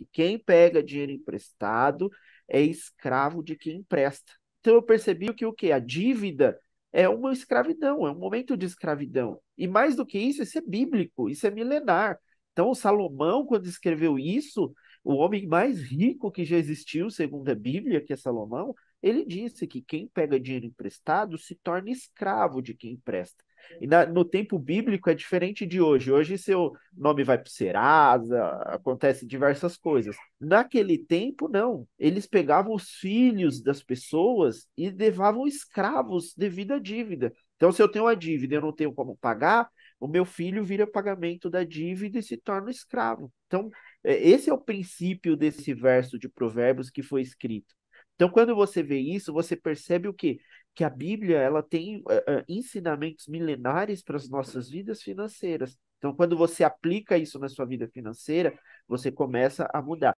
que quem pega dinheiro emprestado é escravo de quem empresta. Então eu percebi que o que? A dívida é uma escravidão, é um momento de escravidão. E mais do que isso, isso é bíblico, isso é milenar. Então, Salomão, quando escreveu isso, o homem mais rico que já existiu, segundo a Bíblia, que é Salomão, ele disse que quem pega dinheiro emprestado se torna escravo de quem empresta. E na, no tempo bíblico é diferente de hoje. Hoje seu nome vai para Serasa, acontece diversas coisas. Naquele tempo, não. Eles pegavam os filhos das pessoas e levavam escravos devido à dívida. Então, se eu tenho uma dívida e eu não tenho como pagar, o meu filho vira pagamento da dívida e se torna escravo. Então, é, esse é o princípio desse verso de Provérbios que foi escrito. Então, quando você vê isso, você percebe o quê? Que a Bíblia ela tem uh, uh, ensinamentos milenares para as nossas vidas financeiras. Então, quando você aplica isso na sua vida financeira, você começa a mudar.